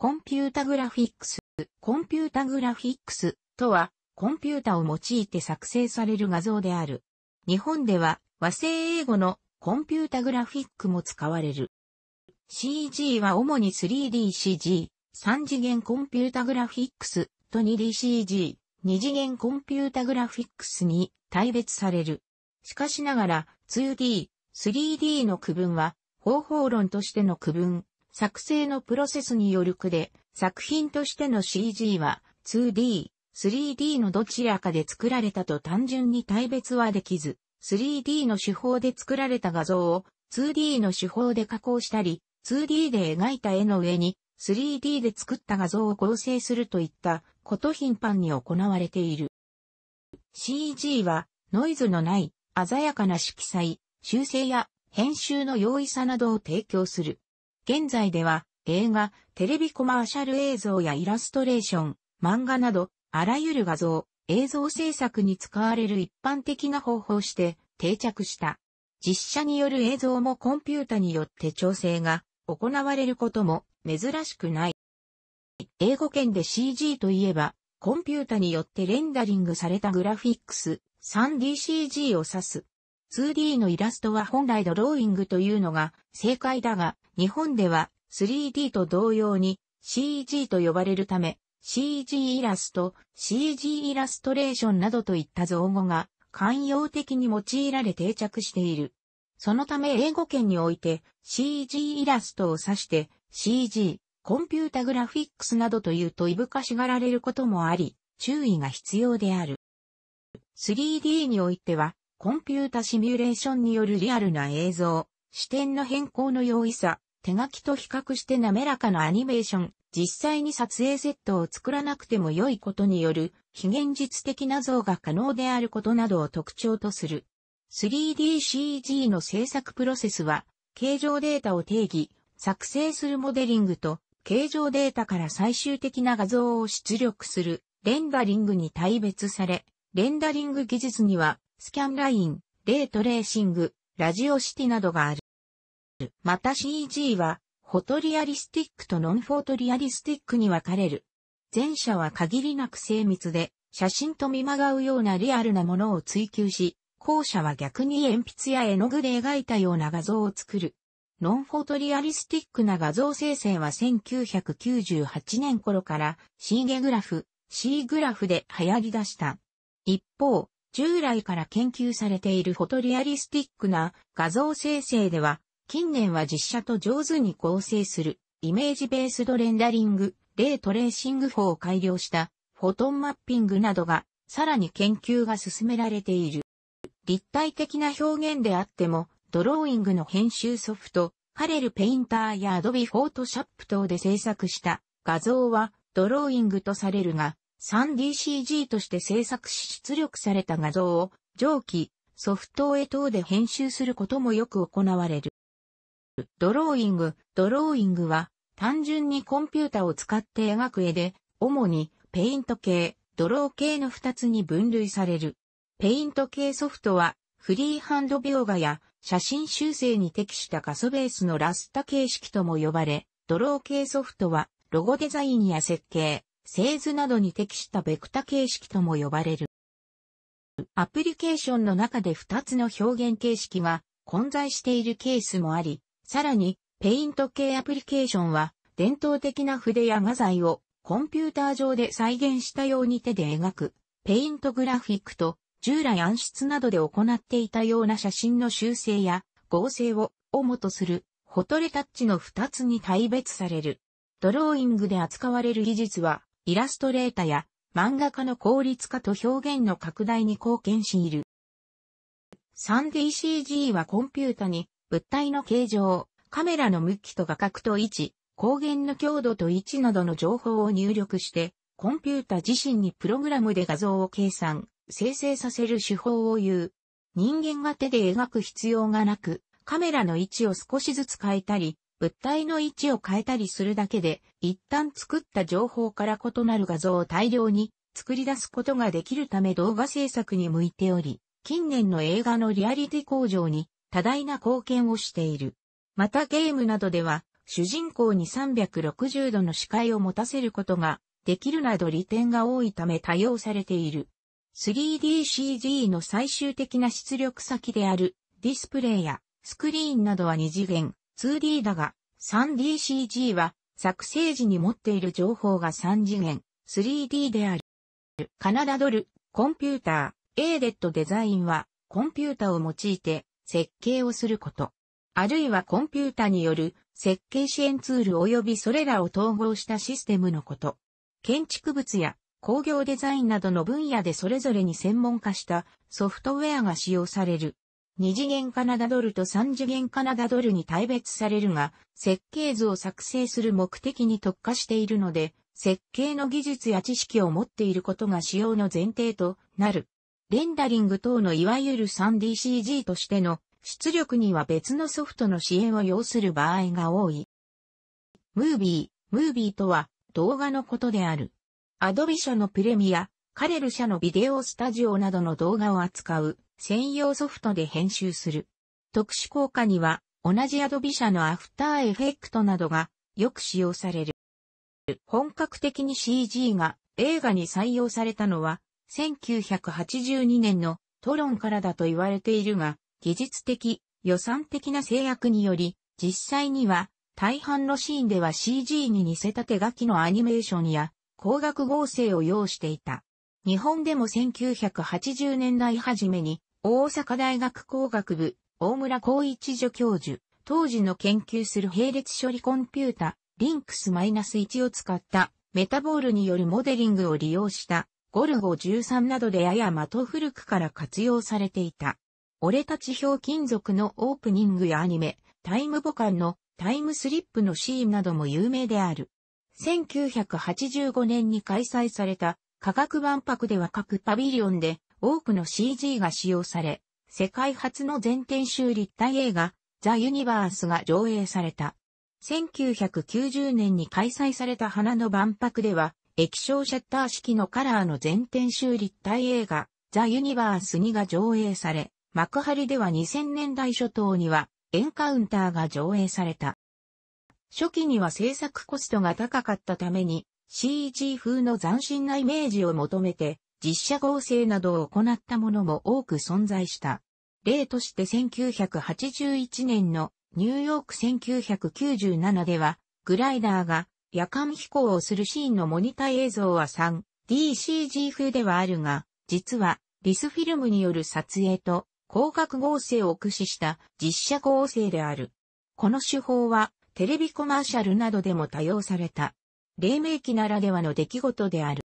コンピュータグラフィックス。コンピュータグラフィックスとは、コンピュータを用いて作成される画像である。日本では和製英語のコンピュータグラフィックも使われる。CG は主に 3DCG、3次元コンピュータグラフィックスと 2DCG、2次元コンピュータグラフィックスに大別される。しかしながら 2D、3D の区分は方法論としての区分、作成のプロセスによる句で、作品としての CG は 2D、3D のどちらかで作られたと単純に対別はできず、3D の手法で作られた画像を 2D の手法で加工したり、2D で描いた絵の上に 3D で作った画像を合成するといったこと頻繁に行われている。CG はノイズのない鮮やかな色彩、修正や編集の容易さなどを提供する。現在では映画、テレビコマーシャル映像やイラストレーション、漫画など、あらゆる画像、映像制作に使われる一般的な方法して定着した。実写による映像もコンピュータによって調整が行われることも珍しくない。英語圏で CG といえば、コンピュータによってレンダリングされたグラフィックス、3DCG を指す。2D のイラストは本来ドローイングというのが正解だが、日本では 3D と同様に CG と呼ばれるため、CG イラスト、CG イラストレーションなどといった造語が慣用的に用いられ定着している。そのため英語圏において CG イラストを指して CG、コンピュータグラフィックスなどというといぶかしがられることもあり、注意が必要である。3D においてはコンピュータシミュレーションによるリアルな映像、視点の変更の容易さ、手書きと比較して滑らかなアニメーション、実際に撮影セットを作らなくても良いことによる非現実的な像が可能であることなどを特徴とする。3DCG の制作プロセスは、形状データを定義、作成するモデリングと、形状データから最終的な画像を出力するレンダリングに大別され、レンダリング技術にはスキャンライン、レートレーシング、ラジオシティなどがある。また CG は、フォトリアリスティックとノンフォトリアリスティックに分かれる。前者は限りなく精密で、写真と見まがうようなリアルなものを追求し、後者は逆に鉛筆や絵の具で描いたような画像を作る。ノンフォトリアリスティックな画像生成は1998年頃からシーゲグラフ、C グラフで流行り出した。一方、従来から研究されているフォトリアリスティックな画像生成では、近年は実写と上手に構成するイメージベースドレンダリング、レートレーシング法を改良したフォトンマッピングなどがさらに研究が進められている。立体的な表現であっても、ドローイングの編集ソフト、ハレルペインターやアドビフォートシャップ等で制作した画像はドローイングとされるが、3DCG として制作し出力された画像を上記、ソフトウェ等で編集することもよく行われる。ドローイング、ドローイングは単純にコンピュータを使って描く絵で、主にペイント系、ドロー系の2つに分類される。ペイント系ソフトはフリーハンド描画や写真修正に適した画素ベースのラスタ形式とも呼ばれ、ドロー系ソフトはロゴデザインや設計、製図などに適したベクタ形式とも呼ばれる。アプリケーションの中で2つの表現形式が混在しているケースもあり、さらに、ペイント系アプリケーションは、伝統的な筆や画材をコンピューター上で再現したように手で描く、ペイントグラフィックと従来暗室などで行っていたような写真の修正や合成を、主もとする、フォトレタッチの2つに大別される。ドローイングで扱われる技術は、イラストレータや漫画家の効率化と表現の拡大に貢献している。3DCG はコンピュータに物体の形状、カメラの向きと画角と位置、光源の強度と位置などの情報を入力して、コンピュータ自身にプログラムで画像を計算、生成させる手法を言う。人間が手で描く必要がなく、カメラの位置を少しずつ変えたり、物体の位置を変えたりするだけで、一旦作った情報から異なる画像を大量に作り出すことができるため動画制作に向いており、近年の映画のリアリティ向上に多大な貢献をしている。またゲームなどでは、主人公に360度の視界を持たせることができるなど利点が多いため多用されている。3DCG の最終的な出力先であるディスプレイやスクリーンなどは二次元 2D だが 3DCG は作成時に持っている情報が3次元 3D である。カナダドル、コンピューター、エデットデザインはコンピュータを用いて設計をすること。あるいはコンピュータによる設計支援ツール及びそれらを統合したシステムのこと。建築物や工業デザインなどの分野でそれぞれに専門化したソフトウェアが使用される。2次元カナダドルと3次元カナダドルに大別されるが、設計図を作成する目的に特化しているので、設計の技術や知識を持っていることが使用の前提となる。レンダリング等のいわゆる 3DCG としての出力には別のソフトの支援を要する場合が多い。ムービー、ムービーとは動画のことである。アドビ社のプレミア、カレル社のビデオスタジオなどの動画を扱う専用ソフトで編集する。特殊効果には、同じアドビ社のアフターエフェクトなどがよく使用される。本格的に CG が映画に採用されたのは、1982年のトロンからだと言われているが、技術的、予算的な制約により、実際には大半のシーンでは CG に似せた手書きのアニメーションや光学合成を要していた。日本でも1980年代初めに大阪大学工学部、大村光一助教授、当時の研究する並列処理コンピュータ、リンクス -1 を使ったメタボールによるモデリングを利用したゴルゴ13などでやや的古くから活用されていた。俺たち表金属のオープニングやアニメ、タイムボカンのタイムスリップのシーンなども有名である。1985年に開催された科学万博では各パビリオンで多くの CG が使用され、世界初の全天集立体映画、ザ・ユニバースが上映された。1990年に開催された花の万博では、液晶シャッター式のカラーの全天集立体映画、ザ・ユニバース2が上映され、幕張では2000年代初頭には、エンカウンターが上映された。初期には制作コストが高かったために、CG 風の斬新なイメージを求めて、実写合成などを行ったものも多く存在した。例として1981年のニューヨーク1997では、グライダーが夜間飛行をするシーンのモニター映像は 3DCG 風ではあるが、実はリスフィルムによる撮影と光学合成を駆使した実写合成である。この手法はテレビコマーシャルなどでも多用された。黎明期ならではの出来事である。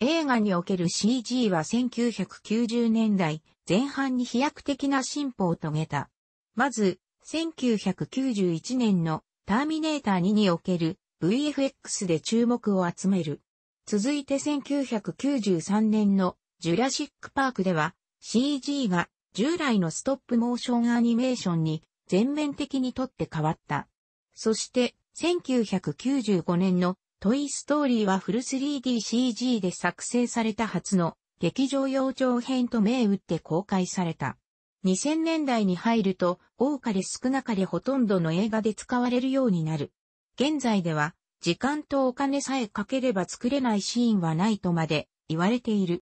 映画における CG は1990年代前半に飛躍的な進歩を遂げた。まず、1991年のターミネーター2における VFX で注目を集める。続いて1993年のジュラシックパークでは CG が従来のストップモーションアニメーションに全面的にとって変わった。そして1995年のトイストーリーはフル 3DCG で作成された初の劇場用長編と銘打って公開された。2000年代に入ると、多かれ少なかれほとんどの映画で使われるようになる。現在では、時間とお金さえかければ作れないシーンはないとまで言われている。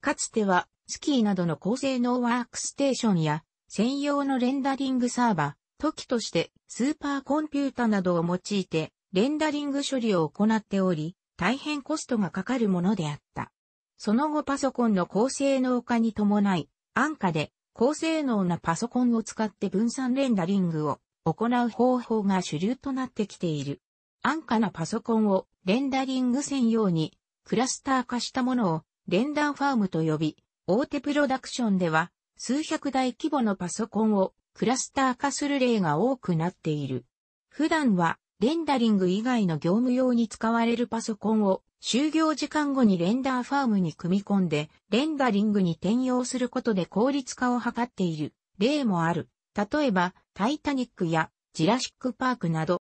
かつては、スキーなどの高性能ワークステーションや、専用のレンダリングサーバー、時としてスーパーコンピュータなどを用いてレンダリング処理を行っており、大変コストがかかるものであった。その後パソコンの高性能化に伴い、安価で高性能なパソコンを使って分散レンダリングを行う方法が主流となってきている。安価なパソコンをレンダリング専用にクラスター化したものをレンダーファームと呼び、大手プロダクションでは数百台規模のパソコンをクラスター化する例が多くなっている。普段はレンダリング以外の業務用に使われるパソコンを就業時間後にレンダーファームに組み込んで、レンダリングに転用することで効率化を図っている例もある。例えば、タイタニックやジラシックパークなど、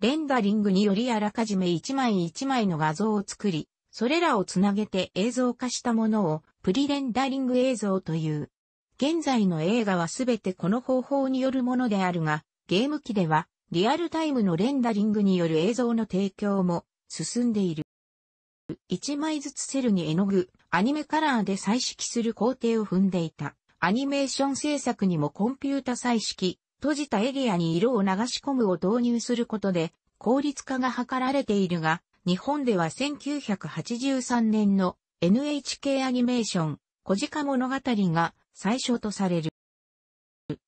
レンダリングによりあらかじめ1枚1枚の画像を作り、それらをつなげて映像化したものをプリレンダリング映像という。現在の映画はすべてこの方法によるものであるが、ゲーム機ではリアルタイムのレンダリングによる映像の提供も進んでいる。1枚ずつセルに絵の具、アニメカラーで彩色する工程を踏んでいた。アニメーション制作にもコンピュータ彩色、閉じたエリアに色を流し込むを導入することで効率化が図られているが、日本では1983年の NHK アニメーション、小鹿物語が最初とされる。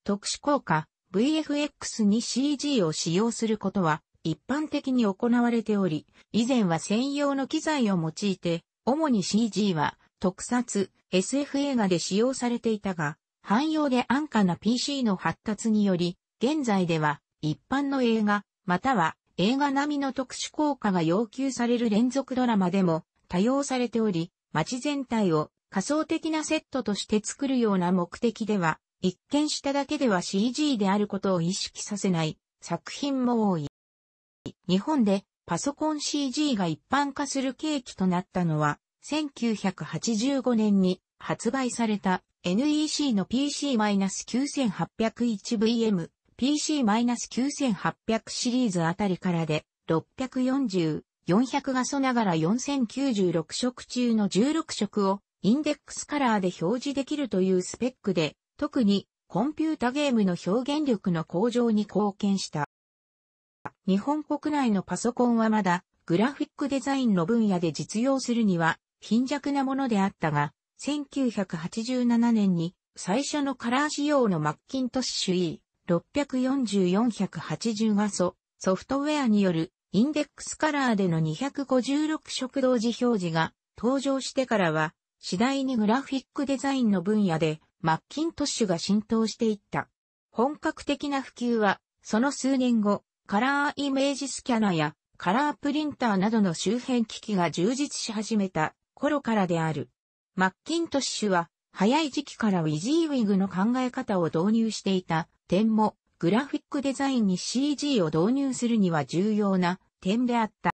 特殊効果、VFX に CG を使用することは一般的に行われており、以前は専用の機材を用いて、主に CG は特撮、SF 映画で使用されていたが、汎用で安価な PC の発達により、現在では一般の映画、または映画並みの特殊効果が要求される連続ドラマでも多用されており、街全体を仮想的なセットとして作るような目的では一見しただけでは CG であることを意識させない作品も多い。日本でパソコン CG が一般化する契機となったのは、1985年に発売された NEC の PC-9801VM、PC-9800 シリーズあたりからで、640、400画素ながら4096色中の16色をインデックスカラーで表示できるというスペックで特にコンピュータゲームの表現力の向上に貢献した。日本国内のパソコンはまだグラフィックデザインの分野で実用するには貧弱なものであったが、1987年に最初のカラー仕様のマッキントッシュ e 6 4 4 8 0画素ソフトウェアによるインデックスカラーでの256色同時表示が登場してからは次第にグラフィックデザインの分野でマッキントッシュが浸透していった。本格的な普及は、その数年後、カラーイメージスキャナやカラープリンターなどの周辺機器が充実し始めた頃からである。マッキントッシュは早い時期からウィジーウィグの考え方を導入していた点もグラフィックデザインに CG を導入するには重要な点であった。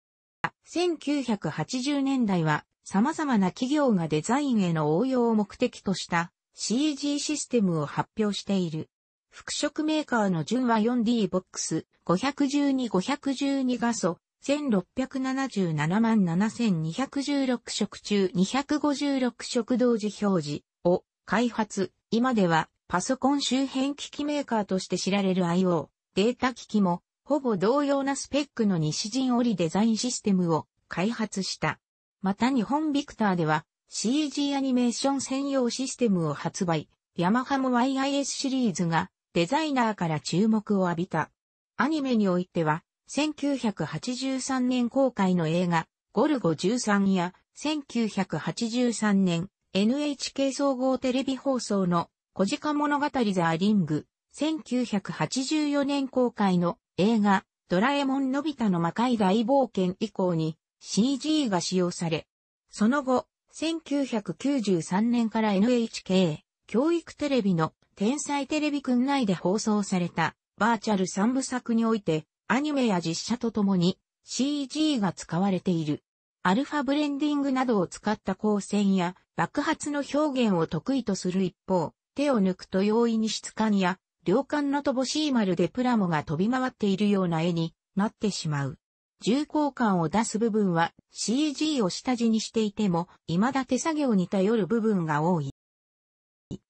1980年代は様々な企業がデザインへの応用を目的とした CG システムを発表している。服飾メーカーの順は 4D ボックス512-512画素1677万7216色中256色同時表示を開発。今ではパソコン周辺機器メーカーとして知られる IO データ機器もほぼ同様なスペックの西陣織デザインシステムを開発した。また日本ビクターでは CG アニメーション専用システムを発売、ヤマハも YIS シリーズがデザイナーから注目を浴びた。アニメにおいては、1983年公開の映画、ゴルゴ13や、1983年 NHK 総合テレビ放送の小鹿物語ザ・リング、1984年公開の映画、ドラえもんのび太の魔界大冒険以降に CG が使用され、その後、1993年から NHK 教育テレビの天才テレビくん内で放送されたバーチャル三部作においてアニメや実写とともに CG が使われている。アルファブレンディングなどを使った光線や爆発の表現を得意とする一方、手を抜くと容易に質感や、両感の乏しい丸でプラモが飛び回っているような絵になってしまう。重厚感を出す部分は CG を下地にしていても、未だ手作業に頼る部分が多い。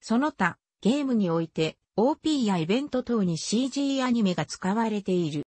その他、ゲームにおいて OP やイベント等に CG アニメが使われている。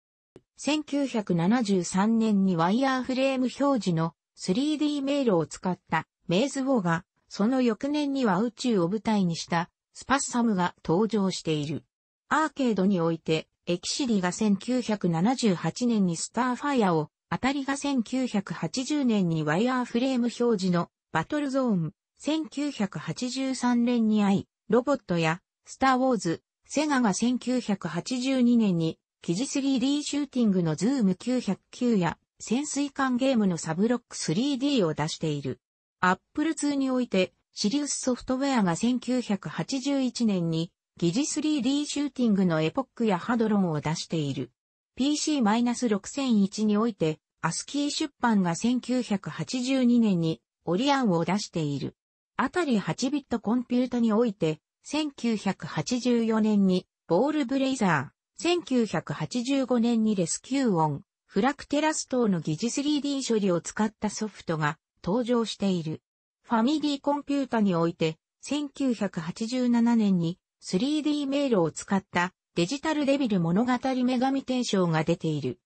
1973年にワイヤーフレーム表示の 3D 迷路を使ったメイズ・ウォーが、その翌年には宇宙を舞台にしたスパッサムが登場している。アーケードにおいてエキシリが1978年にスターファイアを、当たりが1980年にワイヤーフレーム表示のバトルゾーン、1983年にアイ、ロボットや、スターウォーズ、セガが1982年に、記事 3D シューティングのズーム909や、潜水艦ゲームのサブロック 3D を出している。Apple 2において、シリウスソフトウェアが1981年に、疑似 3D シューティングのエポックやハドロンを出している。PC-6001 において、アスキー出版が1982年にオリアンを出している。あたり8ビットコンピュータにおいて、1984年にボールブレイザー、1985年にレスキューオン、フラクテラス等の疑似 3D 処理を使ったソフトが登場している。ファミリーコンピュータにおいて、1987年に 3D ールを使ったデジタルデビル物語女神天ンが出ている。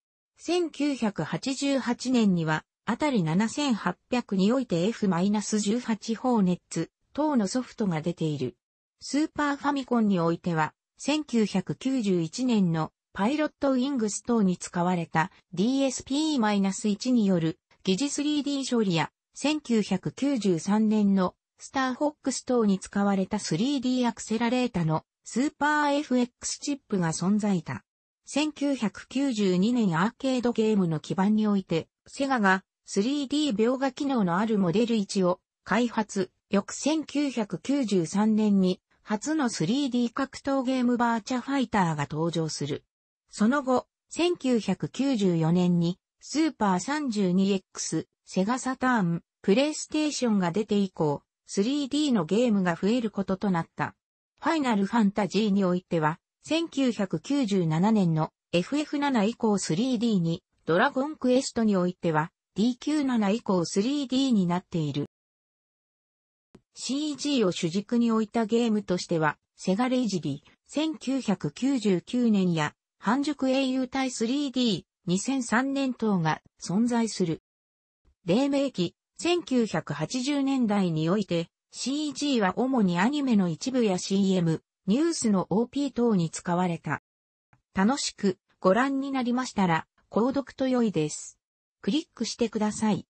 1988年には、あたり7800において F-18 ホーネッツ等のソフトが出ている。スーパーファミコンにおいては、1991年のパイロットウィングス等に使われた DSP-1 による疑似 3D 処理や1993年のスターフォックス等に使われた 3D アクセラレータのスーパー FX チップが存在だ。1992年アーケードゲームの基盤において、セガが 3D 描画機能のあるモデル1を開発、翌1993年に初の 3D 格闘ゲームバーチャファイターが登場する。その後、1994年にスーパー 32X、セガサターン、プレイステーションが出て以降、3D のゲームが増えることとなった。ファイナルファンタジーにおいては、1997年の FF7 以降 3D に、ドラゴンクエストにおいては、DQ7 以降 3D になっている。CG を主軸に置いたゲームとしては、セガレイジリー、1999年や、半熟英雄対 3D、2003年等が存在する。黎明期、1980年代において、CG は主にアニメの一部や CM、ニュースの OP 等に使われた。楽しくご覧になりましたら、購読と良いです。クリックしてください。